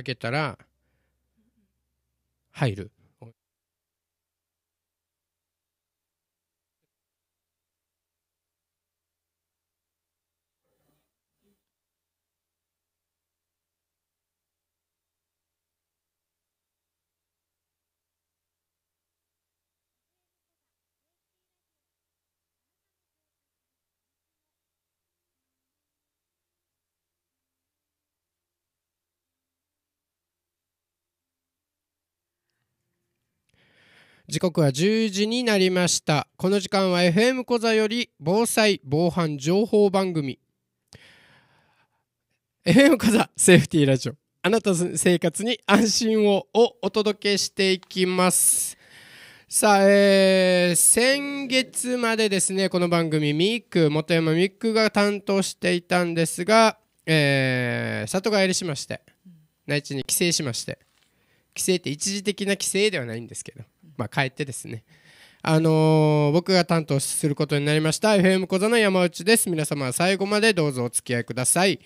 開けたら入る時刻は10時になりましたこの時間は FM 小座より防災防犯情報番組 FM 小座セーフティーラジオあなたの生活に安心ををお届けしていきますさあ、えー、先月までですねこの番組ミック元山ミックが担当していたんですが、えー、里帰りしまして内地に帰省しまして帰省って一時的な帰省ではないんですけどまあ、変えてですねあのー、僕が担当することになりました FM 小座の山内です皆様は最後までどうぞお付き合いください、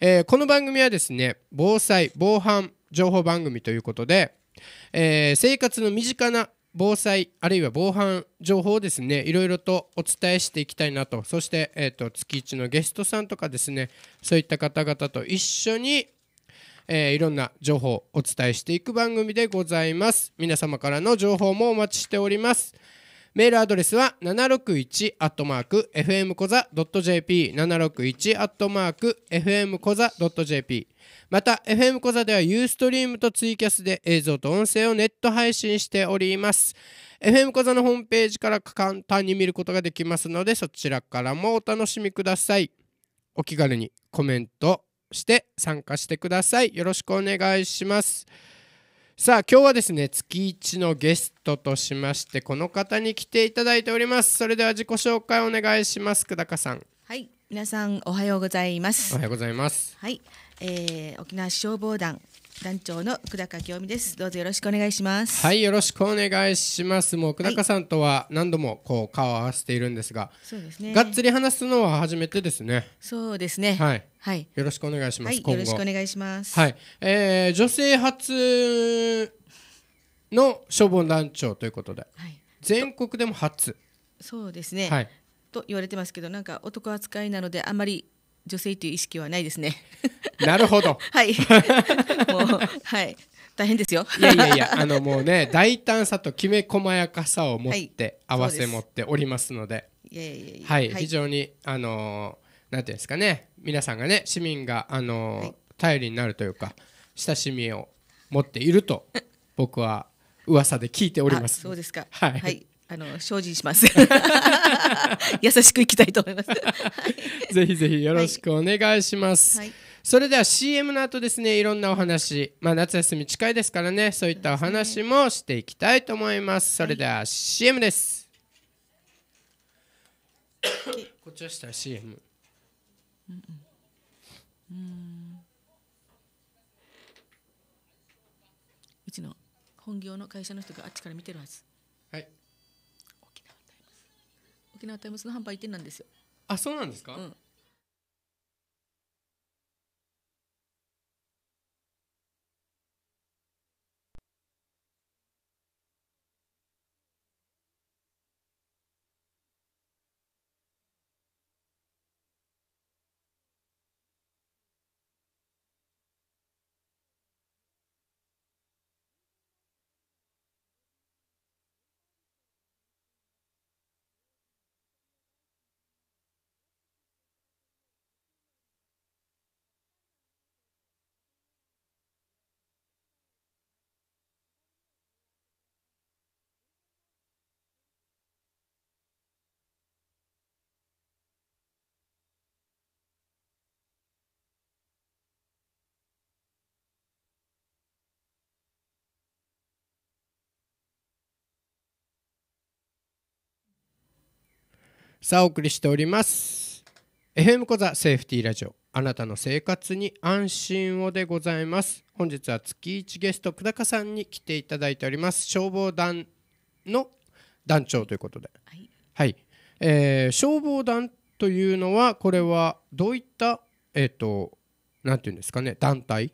えー、この番組はですね防災防犯情報番組ということで、えー、生活の身近な防災あるいは防犯情報をですねいろいろとお伝えしていきたいなとそして、えーと、と月1のゲストさんとかですねそういった方々と一緒にえー、いろんな情報をお伝えしていく番組でございます皆様からの情報もお待ちしておりますメールアドレスは 761-fmkoza.jp 761-fmkoza.jp また FM コザではユーストリームとツイキャスで映像と音声をネット配信しております FM コザのホームページから簡単に見ることができますのでそちらからもお楽しみくださいお気軽にコメントして参加してくださいよろしくお願いしますさあ今日はですね月1のゲストとしましてこの方に来ていただいておりますそれでは自己紹介お願いします久高さんはい皆さんおはようございますおはようございますはい、えー、沖縄消防団団長の久高清美です。どうぞよろしくお願いします。はい、よろしくお願いします。もう久高さんとは何度もこう顔を合わせているんですが、そうですね。がっつり話すのは初めてですね。そうですね。はい。はい。よろしくお願いします。はい、よろしくお願いします。はい。えー、女性初の消防団長ということで、はい、全国でも初。そうですね。はい。と言われてますけど、なんか男扱いなのであんまり女性という意識はないですね。なるほど。はい。もうはい大変ですよ。いやいやいや あのもうね大胆さときめ細やかさを持って合わせ持っておりますので、はい、非常にあのー、なんていうんですかね皆さんがね市民があのーはい、頼りになるというか親しみを持っていると僕は噂で聞いております。そうですか。はい、はいあの精進します 優しくいきたいと思います、ぜひぜひよろしくお願いします、はい、それでは CM の後ですねいろんなお話、まあ、夏休み近いですからねそういったお話もしていきたいと思いますそれでは CM です、はい、こっちはした CM うんうんうんうちの本業の会社の人があっちから見てるはず沖縄タイムスの販売店なんですよあそうなんですか、うんさあお送りしております FM コザセーフティーラジオあなたの生活に安心をでございます本日は月一ゲスト久高さんに来ていただいております消防団の団長ということではい、はい、えー、消防団というのはこれはどういったえっ、ー、となんていうんですかね団体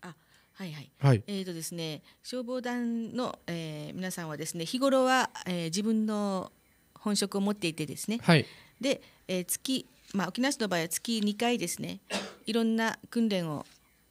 はいはい。はい、えっ、ー、とですね、消防団の、えー、皆さんはですね、日頃は、えー、自分の本職を持っていてですね、はい、で、えー、月、まあ、沖縄市の場合は月2回ですね いろんな訓練を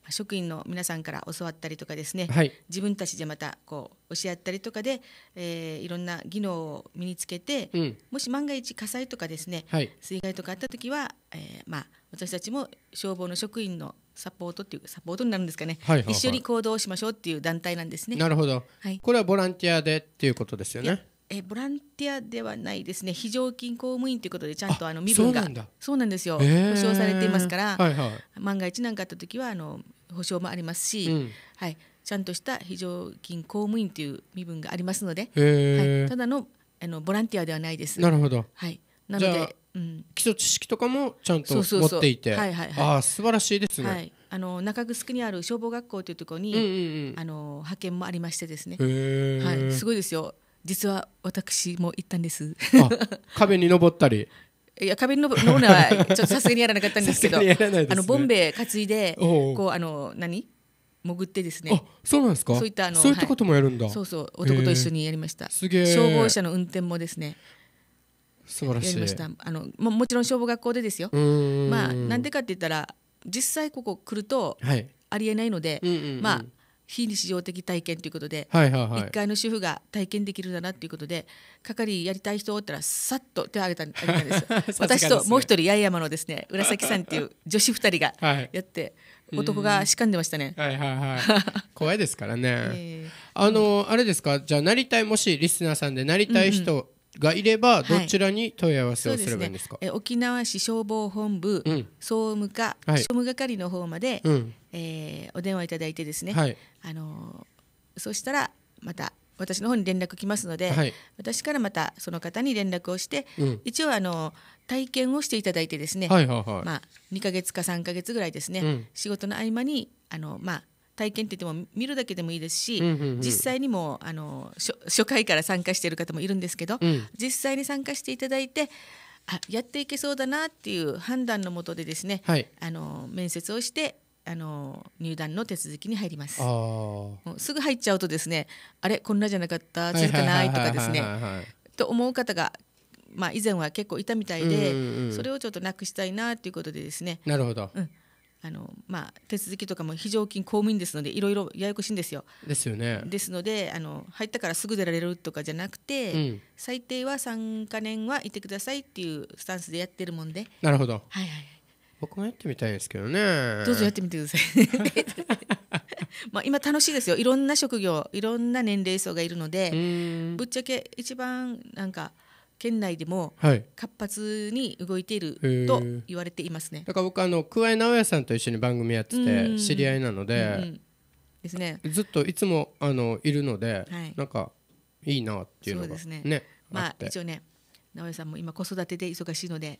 職員の皆さんから教わったりとかですね、はい、自分たちでまたこう教え合ったりとかで、えー、いろんな技能を身につけて、うん、もし万が一火災とかですね、はい、水害とかあった時は、えーまあ、私たちも消防の職員のサポートっていうサポートになるんですかね、はいはいはい、一緒に行動しましょうっていう団体なんですね。なるほど、はい、これはボランティアでっていうことですよね。えボランティアではないですね非常勤公務員ということでちゃんとあの身分がそうなんですよ、えー、保証されていますから、はいはい、万が一何かあった時はあの保証もありますし、うん、はい、ちゃんとした非常勤公務員という身分がありますので、えー、はい、ただのあのボランティアではないです。なるほど、はい、なので、うん、基礎知識とかもちゃんと持っていてあ素晴らしいですね。はいあの中城にある消防学校というところに、うんうんうん、あの派遣もありましてですね、はい、すごいですよ実は私も行ったんです壁に登ったりいや壁に登るのはちょっとさすがにやらなかったんですけどね、あのボンベ担いでこうあの何潜ってですねそうなんですかそういったあのそういったこともやるんだ、はい、そうそう男と一緒にやりました消防車の運転もですね素晴らしいあのももちろん消防学校でですよまあなんでかって言ったら実際ここ来ると、ありえないので、うんうんうん、まあ非日常的体験ということで、はいはいはい、1階の主婦が体験できるんだなということで係やりたい人ったらさっと手を挙げたんです です、私ともう一人八重山のですね浦崎さんっていう女子2人が やって、はい、男がしかんでましたね、はいはいはい、怖いですからね、えー、あの、うん、あれですかじゃあなりたいもしリスナーさんでなりたい人がいればどちらに問い合わせをすればいいんですか、はいすね、え沖縄市消防本部、総務課、総務係の方まで、うん、えー、お電話いただいてですね、はい、あのー、そしたらまた私の方に連絡来ますので、はい、私からまたその方に連絡をして、うん、一応あの体験をしていただいてですね、はいはいはい、まあ、2か月か3か月ぐらいですね、仕事の合間にあの、まあ、体験って言っても見るだけでもいいですし、うんうんうん、実際にもあの初回から参加している方もいるんですけど、うん、実際に参加していただいてあやっていけそうだなっていう判断のもとでですね、はい、あの面接をしてあの入団の手続きに入りますすぐ入っちゃうとですねあれこんなじゃなかった続かないとかですねと思う方がまあ、以前は結構いたみたいで、うんうんうん、それをちょっとなくしたいなっていうことでですねなるほど、うん、あのまあ、手続きとかも非常勤公務員ですのでいろいろややこしいんですよ。ですよね。ですのであの入ったからすぐ出られるとかじゃなくて、うん、最低は3か年はいてくださいっていうスタンスでやってるもんで。なるほど。はいはい。僕もやってみたいですけどね。どうぞやってみてください。まあ今楽しいですよ。いろんな職業、いろんな年齢層がいるので、ぶっちゃけ一番なんか。県内でも活発に動いていると言われていますね、はい、だから僕あの桑井直哉さんと一緒に番組やってて知り合いなので、ですね、ずっといつもあのいるので、はい、なんかいいなっていうのがね、ねね、まあ一応ね直哉さんも今子育てで忙しいので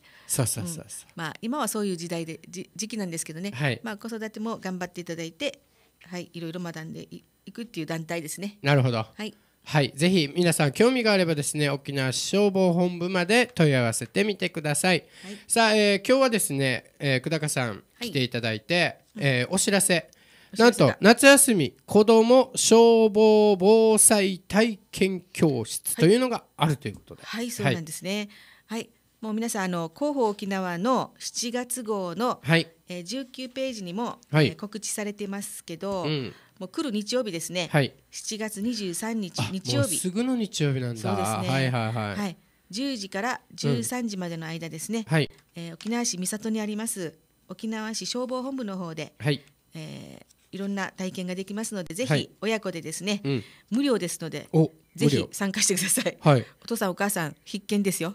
まあ今はそういう時代でじ時期なんですけどね、はい、まあ子育ても頑張っていただいてはいいろいろ学んでいくっていう団体ですねなるほどはいはい、ぜひ皆さん興味があればですね沖縄消防本部まで問い合わせてみてください、はい、さあ、えー、今日はですね、えー、久高さん来ていただいて、はい、えー、お知らせ、うん、なんと夏休み子ども消防防災体験教室というのがあるということで、はい、はい、そうなんですねはい、もう皆さんあの広報沖縄の7月号の、はいえー、19ページにも、はい、えー、告知されてますけど、うんもう来る日曜日ですね、はい、7月23日日曜日すぐの日曜日なんだそうですねはいはいはい、はい、1時から十三時までの間ですね、うん、はいえー、沖縄市三里にあります沖縄市消防本部の方で、はいえー、いろんな体験ができますのでぜひ親子でですね、はいうん、無料ですのでぜひ参加してください、はい、お父さんお母さん必見ですよ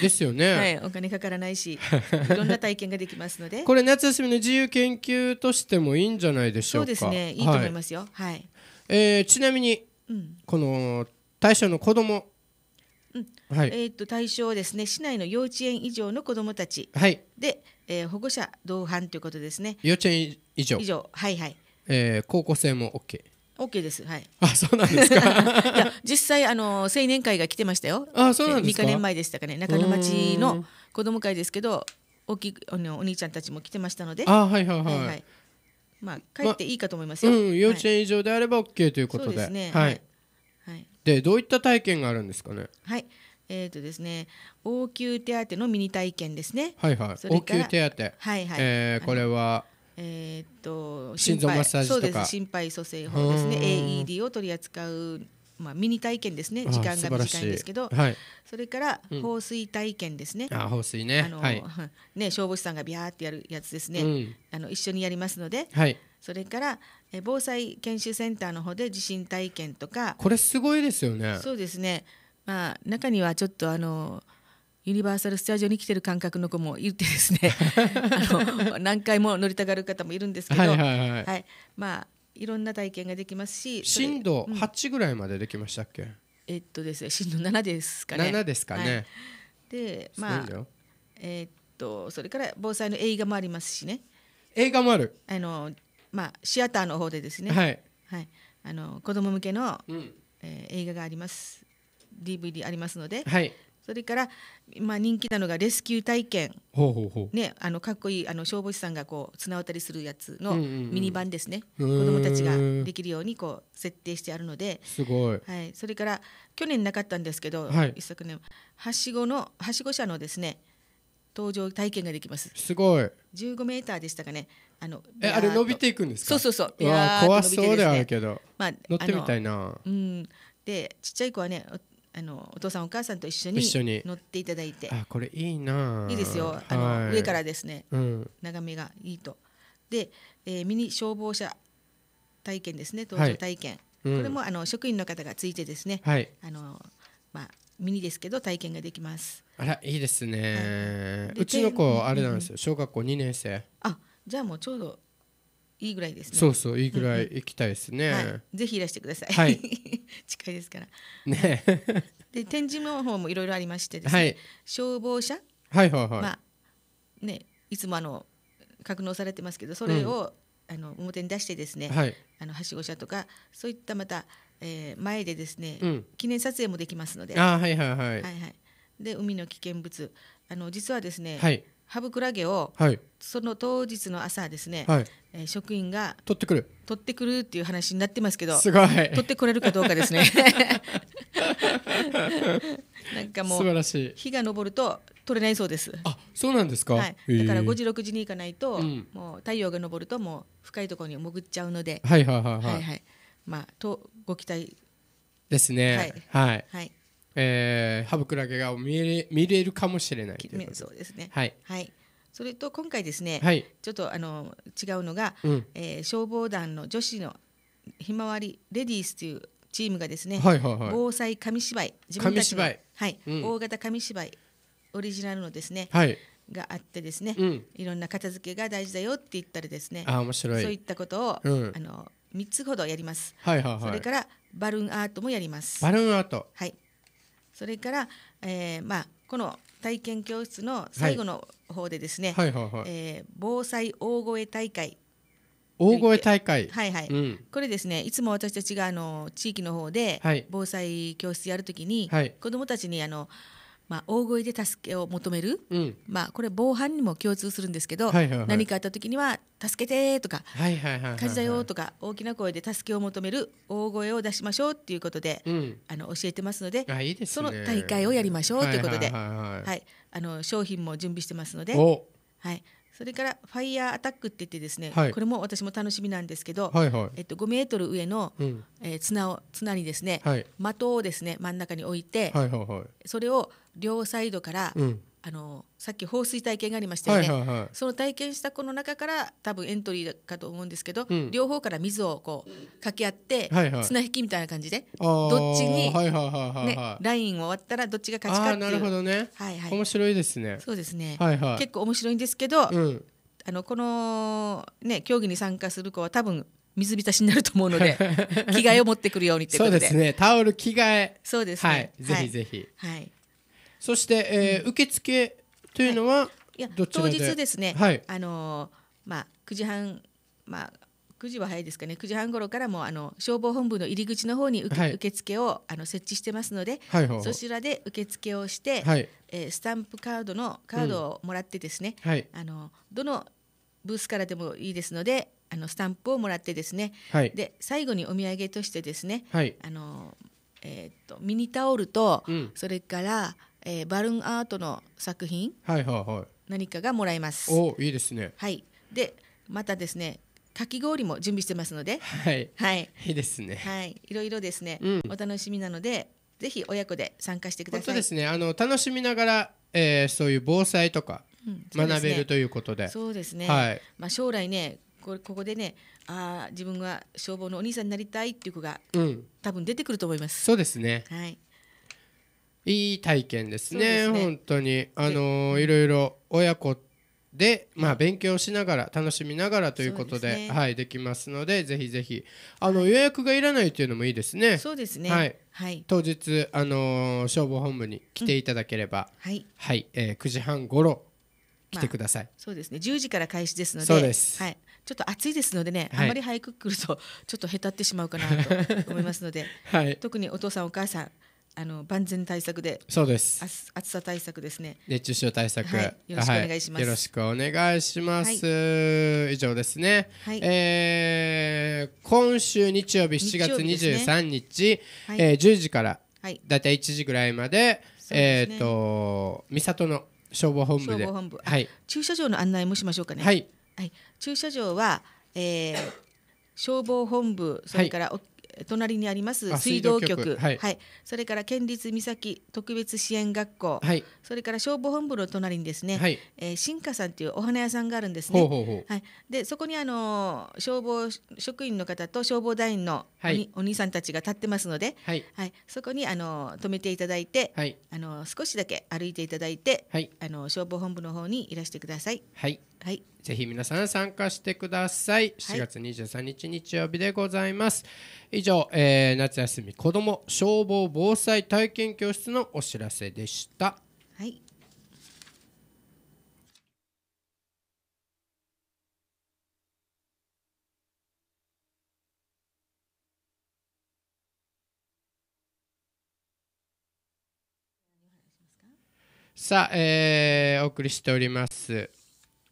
ですよね、はい、お金かからないし いろんな体験ができますのでこれ夏休みの自由研究としてもいいんじゃないでしょうかそうですねいいと思いますよ、はいはい、えー、ちなみに、うん、この対象の子供うん、はい、えっ、と対象ですね市内の幼稚園以上の子供たち、はい、で、えー、保護者同伴ということですね幼稚園以上以上はいはい、えー、高校生も OK ケーです。はい。あ、そうなんですか。いや、実際あの青年会が来てましたよ。あ、そうなんですか。3年前でしたかね。中野町の子供会ですけど、大きいあのお兄ちゃんたちも来てましたので。あ、はいはいはい。はいはい、まあ帰っていいかと思いますよ。まうん、幼稚園以上であれば OK ということで。はねはい。はい。で、どういった体験があるんですかね。はい。えーとですね、応急手当のミニ体験ですね。はいはい。応急手当。はいはい。えー、これは。えー、っと心臓マッサージそうです心肺蘇生法ですね AED を取り扱うまあ、ミニ体験ですね時間が短いんですけど、はい、それから放水体験ですね、うん、あ放水ねあの、はい、ね消防士さんがビャーってやるやつですね、うん、あの一緒にやりますので、はい、それからえ防災研修センターの方で地震体験とかこれすごいですよねそうですねまあ中にはちょっとあのユニバーサル・スタジオに来てる感覚の子もいてですね あの何回も乗りたがる方もいるんですけど、はい、はいはい、まあいろんな体験ができますし震度八ぐらいまでできましたっけ、うん、えっとですね震度七ですかね七ですかね、はい、でまあえー、っとそれから防災の映画もありますしね映画もあるあのまあシアターの方でですねはい、はい、あの子供向けの、うんえー、映画があります DVD ありますので、はい、それから、まあ、人気なのがレスキュー体験ね、あのかっこいいあの消防士さんがこう綱渡りするやつのミニバンですね、うんうん、子どもたちができるようにこう設定してあるのですごい、はい、それから去年なかったんですけど、はい、一昨年はしごのはしご車のですね搭乗体験ができます。すごい。15メーターでしたかね。あのえあれ伸びていくんですそうそうそう。いや、怖そうではあるけど。まあ乗ってみたいな。うん。でちっちゃい子はねあのお父さんお母さんと一緒に乗っていただいてあこれいいないいですよあの、はい、上からですね、うん、眺めがいいとで、えー、ミニ消防車体験ですね登場体験、はいうん、これもあの職員の方がついてですね、はい、あのまあミニですけど体験ができますあらいいですね、うちの子あれなんですよ、うん、小学校2年生あじゃあもうちょうどいいぐらいですね。そうそういいぐらい行きたいですね。はい、ぜひいらしてください。はい、近いですから。ね。で展示の方もいろいろありましてですね。はい、消防車。はいはいはい。まあねいつもあの格納されてますけどそれを、うん、あの表に出してですね。はい、あのはしご車とかそういったまた、えー、前でですね、うん、記念撮影もできますので。あはいはいはい。はいはい。で海の危険物あの実はですね。はい。ハブクラゲを、はい、その当日の朝ですね、はい、えー職員が取ってくる取ってくるっていう話になってますけどすごい取ってくれるかどうかですね なんかも素う晴らしい日が昇ると取れないそうですあそうなんですか、はい、だから5時6時に行かないと、うんもう太陽が昇るともう深いところに潜っちゃうので、はいはいはいはい、はいはいまあとご期待ですねはい、はいはい、えー、ハブクラゲが見れ見れるかもしれないそうですね。はい、はい、それと今回ですね、はい、ちょっとあの違うのが、うん、えー、消防団の女子のひまわりレディースというチームがですね、はいはいはい、防災紙芝居自分たちのはい、うん、大型紙芝居オリジナルのですね、はい、があってですね、うん、いろんな片付けが大事だよって言ったらですねあ面白いそういったことを、うん、あの3つほどやります、はいはいはい、それからバルーンアートもやりますバルーンアートはいそれから、えーまあ、この体験教室の最後の方でですね、はいはいはいえ防災大声大会大声大会はいはい、うん、これですねいつも私たちがあの地域の方で防災教室やるときに、はい、子どもたちにあの、まあ、大声で助けを求める、うん、まあ、これ防犯にも共通するんですけど、はいはいはい、何かあった時には「助けて」とか「火事だよ」とか大きな声で助けを求める大声を出しましょうっていうことで、うん、あの教えてますので、ね、その大会をやりましょうということで商品も準備してますので、はい、それからファイヤーアタックって言ってですね、はい、これも私も楽しみなんですけど、はいはい、えっと、5メートル上の、うん、えー、綱を綱にですね、はい、的をですね真ん中に置いて、はいはいはい、それを両サイドから、うんあのさっき放水体験がありましたよね、はいはいはい、その体験した子の中から多分エントリーかと思うんですけど、うん、両方から水をこうかけ合って、はいはい、綱引きみたいな感じでどっちに、はいはいはいはい、ね、ラインを割ったらどっちが勝ちかっていうなるほどね、はいはい、面白いですねそうですね、はいはい、結構面白いんですけど、うん、あのこの、ね、競技に参加する子は多分水浸しになると思うので着替えを持ってくるようにってことでそうですねタオル着替えそうですね、はい、ぜひぜひはいそして、えー、受付というのは、はい、いや当日ですね、はい、あのー、まあ、9時半、まあ、9時は早いですかね9時半頃からもあの消防本部の入り口の方に受,、はい、受付をあの設置してますので、はいそちらで受付をして、はい、えー、スタンプカードのカードをもらってですね、うんはい、あのどのブースからでもいいですのであのスタンプをもらってですね、で最後にお土産としてですね、あのえー、っとミニタオルと、うん、それからえー、バルーンアートの作品、はいはいはい、何かがもらえます。おいいですね。はい、でまたですねかき氷も準備してますので、はい、はい、いいですね。はい、いろいろですね、うん、お楽しみなので、ぜひ親子で参加してください。ですね、あの楽しみながら、えー、そういう防災とか、学べるということで、うん、そうですね。すねはい、まあ将来ね、これここでね、ああ自分は消防のお兄さんになりたいっていう子が、うん、多分出てくると思います。そうですね。はい。いい体験ですね、ね本当に。あのいろいろ親子で、まあ、勉強しながら楽しみながらということで、ね、はい、できますのでぜひぜひあの、はい、予約がいらないというのもいいですね。そうですね、はい、はい、当日、あのー、消防本部に来ていただければ、うん、はい、はい、えー、9時半ごろ来てください、まあ、そうですね10時から開始ですのでそうです、はい、ちょっと暑いですのでね、はい、あまり早く来るとちょっとへたってしまうかなと思いますので、はい、特にお父さんお母さんあの万全対策で、そうです。暑さ対策ですね。熱中症対策、はい、よろしくお願いします、はい、よろしくお願いします。はい、以上ですね。はい、えー、今週日曜日七月二十三日、日、ね、えー、十時から、はい、だいたい1時ぐらいまで、でね、えっ、ー、と三郷の消防本部で、部はい、駐車場の案内もしましょうかね。はい、駐車場は、えー、消防本部それから、はい隣にあります水道局はい、はい、それから県立三崎特別支援学校、はい、それから消防本部の隣にですね、はい、えー、新華さんというお花屋さんがあるんですね。ほうほうほうはい、でそこにあの消防職員の方と消防団員のお,、はい、お兄さんたちが立ってますので、はい、はい、そこにあの止めていただいて、はい、あの少しだけ歩いていただいて、はい、あの消防本部の方にいらしてください。はいはい、ぜひ皆さん参加してください。4月23日日曜日でございます。はい、以上、えー、夏休み子ども消防防災体験教室のお知らせでした。はい。さあ、えー、お送りしております。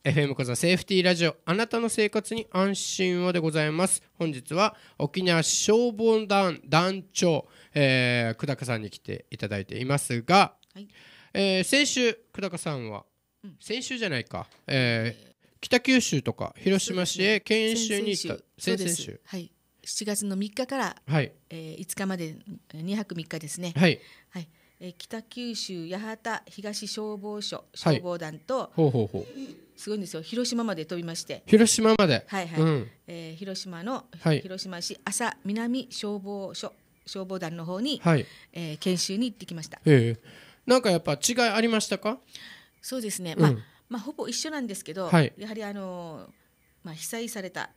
FM 小座セーフティーラジオあなたの生活に安心をでございます本日は沖縄消防団団長、えー、久高さんに来ていただいていますが、はい、えー、先週久高さんは、うん、先週じゃないか、えー、北九州とか広島市へ研修に行った、先々週はい7月の3日から、はいえー、5日まで2泊3日ですねはい、はいえー、北九州八幡東消防署消防団と、はい、ほうほうほうすごいんですよ広島まで飛びまして広島まではいはい、うん、えー、広島の、はい、広島市朝南消防署消防団の方に、はい、えー、研修に行ってきました、えー、なんかやっぱ違いありましたかそうですね、うん、まあまあほぼ一緒なんですけど、はい、やはりあのまあ被災された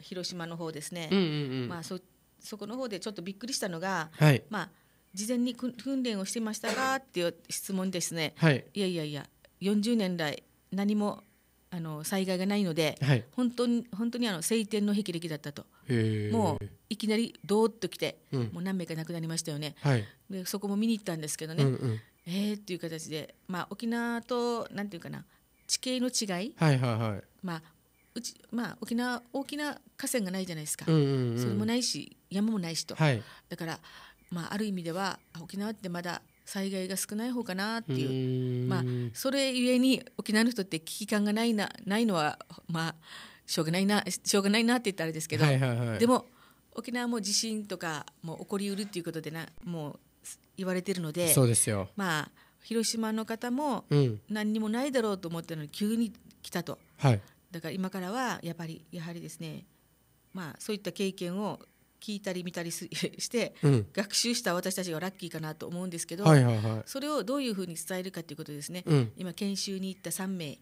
広島の方ですね、うんうんうん、まあそそこの方でちょっとびっくりしたのが、はい、まあ事前に訓練をしてましたかっていう質問ですね、はい、いやいやいや40年来何もあの災害がないので、はい、本当に本当にあの晴天の霹靂だったともういきなりどーっと来て、うん、もう何名か亡くなりましたよね、はい、でそこも見に行ったんですけどね、うんうん、えーっていう形で、まあ、沖縄となんていうかな地形の違い,、まあ沖縄大きな河川がないじゃないですか、うんうんうん、それもないし山もないしと、はい、だから、まあ、ある意味では沖縄ってまだ災害が少ない方かなっていうまあそれゆえに沖縄の人って危機感がないなないのはまあしょうがないなしょうがないなって言ったらあれですけど、はいはいはい、でも沖縄も地震とかも起こりうるっていうことでなもう言われてるのでそうですよまあ広島の方も何にもないだろうと思ったのに急に来たと、はい、だから今からはやっぱりやはりですねまあそういった経験を聞いたり見たり して、うん、学習した私たちがラッキーかなと思うんですけど、はいはいはい、それをどういうふうに伝えるかということですね、うん、今研修に行った3名、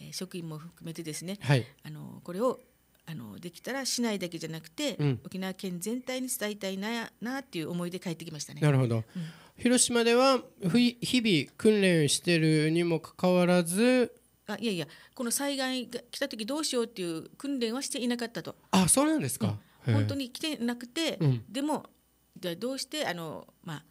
え職員も含めてですね、はい、あのこれをあのできたら市内だけじゃなくて、うん、沖縄県全体に伝えたいななっていう思いで帰ってきましたね。なるほど、広島では日々訓練してるにもかかわらずあいやいやこの災害が来た時どうしようっていう訓練はしていなかったと。あそうなんですか、本当に来てなくて、うん、でもどうしてあの、ま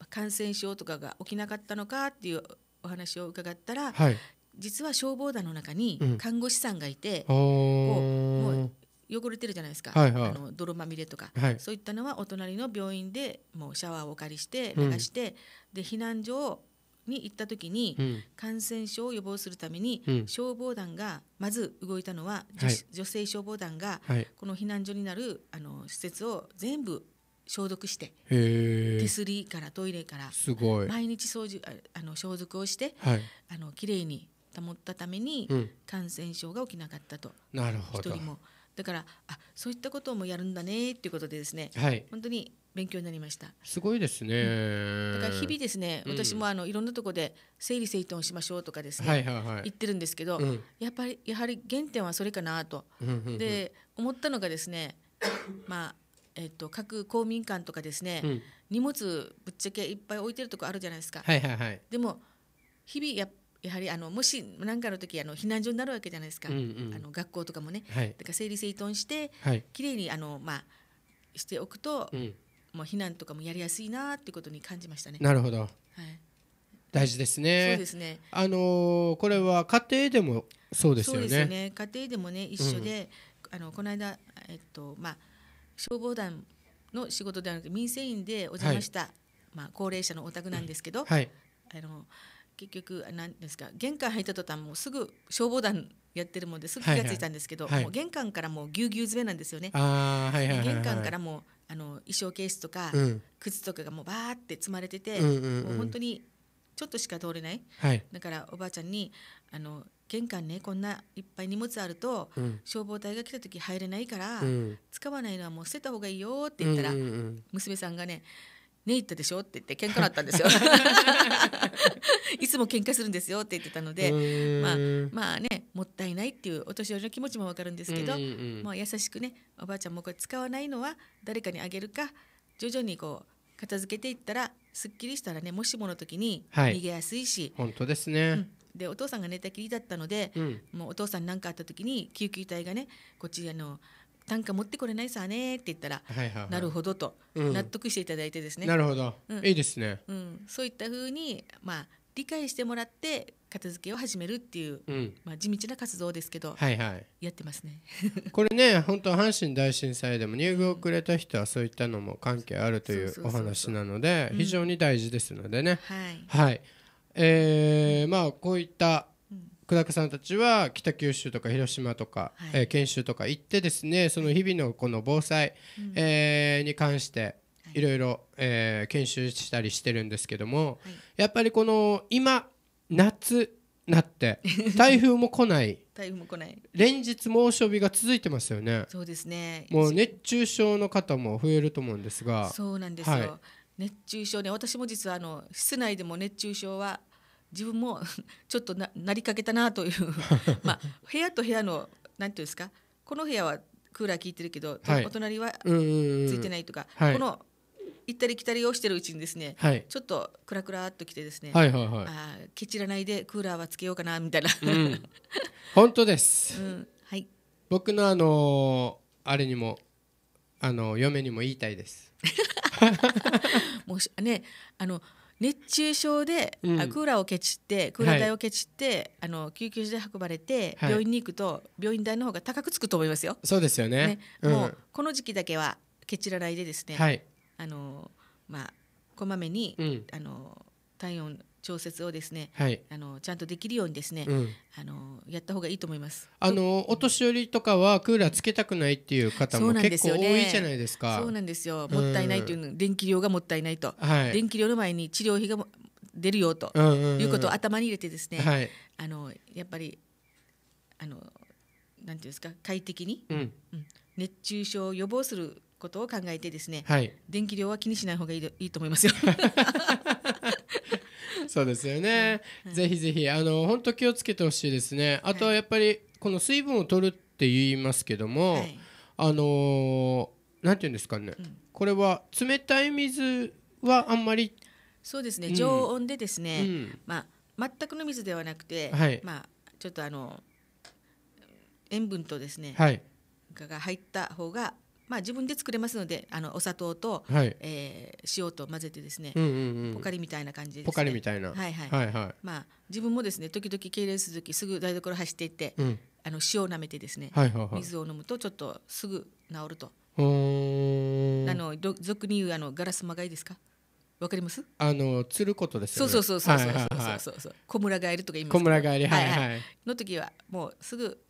あ、感染症とかが起きなかったのかっていうお話を伺ったら、はい、実は消防団の中に看護師さんがいて、うん、もう汚れてるじゃないですか、はいはい、あの泥まみれとか、はい、そういったのはお隣の病院でもうシャワーをお借りして流して、うん、で避難所をに行った時に、感染症を予防するために、消防団がまず動いたのは、はい、女性消防団が、はい、この避難所になるあの施設を全部消毒して手すりからトイレからすごい毎日掃除あの消毒をして、はい、あのきれいに保ったために、感染症が起きなかったとなるほど一人もだからあそういったこともやるんだねっていうことでですね、はい、本当に勉強になりましたすごいですね、うん、だから日々ですね、うん、私もあのいろんなとこで整理整頓しましょうとかですね、はいはいはい、言ってるんですけど、うん、やっぱりやはり原点はそれかなと、で思ったのがですね まあえっと、各公民館とかですね、荷物ぶっちゃけいっぱい置いてるとこあるじゃないですか、はいはいはい、でも日々ややはりあのもし何かの時あの避難所になるわけじゃないですか、うんうん、あの学校とかもね、はい、だから整理整頓して、はい、きれいにあの、まあ、しておくと、うん、まあ、避難とかもやりやすいなっていうことに感じましたね。なるほど、はい大事ですね。そうですね。あのー、これは家庭でもそうですよね。すね家庭でもね一緒で、うん、あのこの間えっとまあ消防団の仕事ではなく民生委員でお邪魔した、はい、まあ高齢者のお宅なんですけど、はい、あの結局何ですか玄関入った途端もうすぐ消防団やってるもんですぐ気がついたんですけど、はいはい、もう玄関からもうぎゅうぎゅう詰めなんですよね。はいはい、玄関からもうあの衣装ケースとか、うん、靴とかがもうバーって積まれてて、うんうんうん、もう本当にちょっとしか通れない、はい、だからおばあちゃんにあの玄関ねこんないっぱい荷物あると、うん、消防隊が来た時入れないから、うん、使わないのはもう捨てた方がいいよって言ったら、うんうんうん、娘さんがね「ね行ったでしょ?」って言って喧嘩だったんですよ。つも喧嘩するんですよって言ってたので、まあ、まあねもったいないっていうお年寄りの気持ちも分かるんですけど、うんうんうまあ、優しくねおばあちゃんもこれ使わないのは誰かにあげるか徐々にこう片付けていったらすっきりしたらねもしもの時に逃げやすいし、はい、本当ですね、うんでお父さんが寝たきりだったので、うん、もうお父さん何かあった時に救急隊がねこっちあの単価持ってこれないさねって言ったら、はいはいはい、なるほどと、納得していただいてですねなるほど、うん、いいですね、うん、そういったふうにまあ理解してもらって片付けを始めるっていう、うん、まあ、地道な活動ですけど、はいはい、やってますね これね本当阪神大震災でも入部をくれた人はそういったのも関係あるというお話なので非常に大事ですのでね、うん、はい、はい、えー、まあこういった久高さんたちは北九州とか広島とか、はい、えー、研修とか行ってですねその日々のこの防災、うん、えー、に関していろいろ、えー、研修したりしてるんですけども、はい、やっぱりこの今夏なって 台風も来ない台風も来ない連日猛暑日が続いてますよねそうですねもう熱中症の方も増えると思うんですがそうなんですよ、はい、熱中症ね私も実はあの室内でも熱中症は自分も ちょっとななりかけたなという まあ部屋と部屋のなんていうんですかこの部屋はクーラー効いてるけど、はい、お隣はついてないとか、はい、この行ったり来たりをしてるうちにですね、はい、ちょっとクラクラっと来てですね、はいはいはい、あケチらないでクーラーはつけようかなみたいな、うん、本当です、うん、はい、僕のあのー、あれにもあのー、嫁にも言いたいです もうねあの熱中症で、うん、クーラーをケチってクーラー代をケチって、はい、あの救急車で運ばれて、はい、病院に行くと病院代の方が高くつくと思いますよ。そうですよね、ねうん、もうこの時期だけはケチらないでですね、はい、あのまあこまめに、うん、あの体温調節をですね、はい、あのちゃんとできるようにですね、うん、あのやった方がいいと思います。あのお年寄りとかはクーラーつけたくないっていう方も結構多いじゃないですか。そうなんですよ,、もったいないという電気量がもったいないと、はい、電気量の前に治療費が出るよと、いうことを頭に入れてですね、はい、あのやっぱりあのなんていうんですか快適に、うん、熱中症を予防することを考えてですね、はい、電気量は気にしない方がいいいいと思いますよ。そうですよね、うんはい、ぜひぜひあの本当気をつけてほしいですねあとはやっぱりこの水分を取るって言いますけども、はい、あのー、なんていうんですかね、うん、これは冷たい水はあんまりそうですね、うん、常温でですね、うん、まあ、全くの水ではなくて、はい、まあ、ちょっとあの塩分とですね、はい、が入った方がまあ、自分で作れますのであのお砂糖と、はい、えー、塩と混ぜてですね、うんうんうん、ポカリみたいな感じで、ね、ポカリみたいな、はいはい、はいはい、まあ、自分もですね時々敬礼する時すぐ台所走っていって、うん、あの塩をなめてですね、はいはいはい、水を飲むとちょっとすぐ治ると。あの俗に言うあのガラス間がいいですかわかりますあのつることです、ね、そうそうそうそうそうそうそうそう、りとか言います小りはい、はい、の時はもうすぐ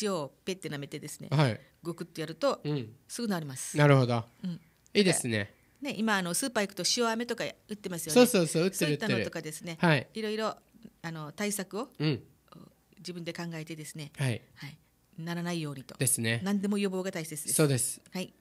塩をペッて舐めてですね、はい、ごくってやると、うん、すぐなりますなるほど、うん、いいですねね今あのスーパー行くと塩飴とか売ってますよねそうそうそう売ってるそういったのとかですね、はい、いろいろあの対策を、うん、自分で考えてですね、はい、はい、ならないようにとですね何でも予防が大切ですそうですはい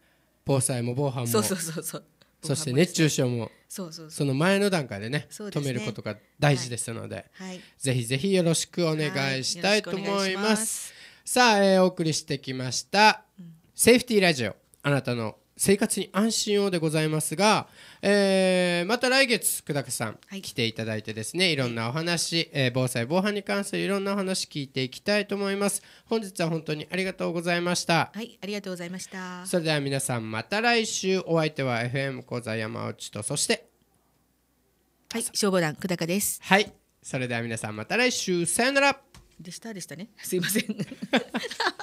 防災も防犯もそうそうそうそうそして熱中症もその前の段階でね、ね、止めることが大事ですので、はい、ぜひぜひよろしくお願いしたいと思います。さあ、えー、お送りしてきました、うん、セーフティーラジオあなたの生活に安心をでございますが、えー、また来月久高さん、はい、来ていただいてですねいろんなお話、えー、防災防犯に関するいろんなお話聞いていきたいと思います本日は本当にありがとうございましたはいありがとうございましたそれでは皆さんまた来週お相手は FM 講座山内とそしてはい消防団久高ですはいそれでは皆さんまた来週さよならでしたでしたねすいません